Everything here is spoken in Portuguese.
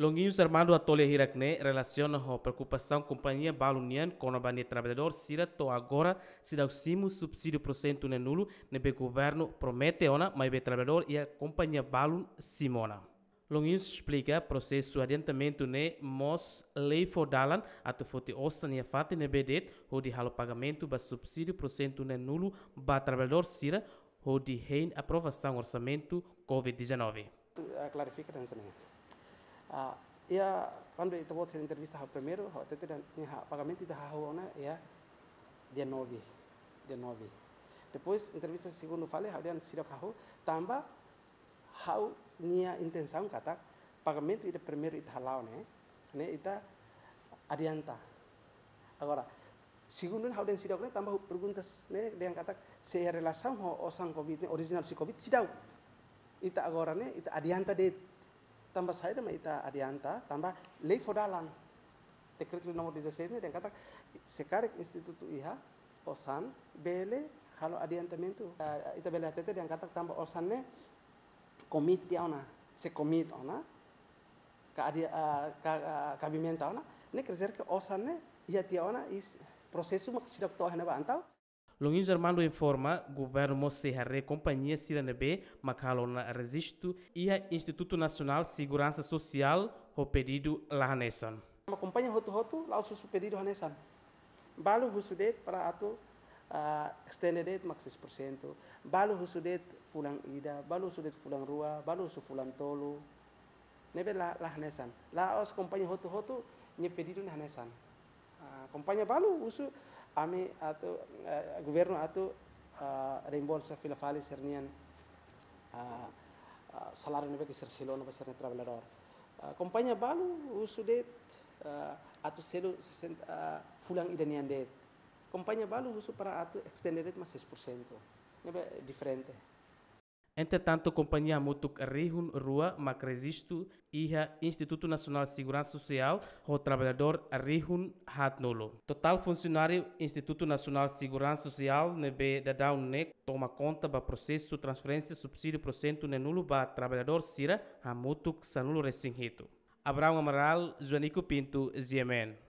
Longuinhos Armando Atole Hirakne relaciona a preocupação companhia baluniana com a bania trabalhador Sira to agora se dá o cimo subsídio por cento ne é nulo nebe governo promete ona mas trabalhador e a companhia balun Simona. Longuinhos explica processo adiantamento ne mos lei fodalan ato fote osan ia fate ne bedet ho di halo pagamento ba subsídio por cento ne é nulo ba trabalhador Sira ho di hein aprovação orçamento COVID-19. A ah, clarifica, né? Ah, ia quando eu estava sendo entrevista ao primeiro eu até tinha pagamento da Raona ia ya, dia 9 dia 9 depois entrevista segundo fale, hau dia sirok hau tambah hau nia intenção kata pagamento ida primeiro ita halau né ¿eh? né ¿Eh? ita adianta agora segundo hau dia sirok né tambah perguntas ¿eh? né dia kata se relasam ho osang covid original si covid sidau ita agora né ita adianta de tambah saya ada Ita Adianta, tambah for Odalan. Dekret nomor 16 ini dan kata sekarang Institut IHA osan bele halo adiantamento. Uh, eh, ita bele hatete dan kata tambah osannya komite ona, se komit ona, ka adi uh, ka uh, eh, kabimenta ona, ne kerja ke osannya ia tia ona is prosesum sidok tohena bantau. Luís Armando informa governo CRE Companhia Cirana B, Macalona Resisto e a Instituto Nacional Segurança Social o pedido lá nessa. Acompanha roto roto lá o seu pedido lá nessa. Balo rusudet para ato uh, ah, extended mak 6%. Balo rusudet fulang ida, balo rusudet fulang rua, balo rusudet fulang tolo Nebe lá lá nessa. Lá os companhia roto roto ne pedido lá nessa. Uh, ah, companhia balo rusudet ame atu uh, governo atu uh, eh, reembolsa fila fali sernian uh, uh, salário nebe ki ser eh, silono para ser trabalhador uh, Kompanya balu usudet uh, atu selo uh, fulang idanian det kompanya balu usu para atu det mas 6% nebe diferente Entretanto, a companhia Mutuk Rihun Rua Macresisto e Instituto Nacional de Segurança Social, o trabalhador Rihun Hatnolo. Total funcionário Instituto Nacional de Segurança Social, NB da Daune, toma conta para processo transferência subsídio por cento nenulo para trabalhador Sira, a Sanulo Recinhito. Abraão Amaral, Joanico Pinto, Ziemen.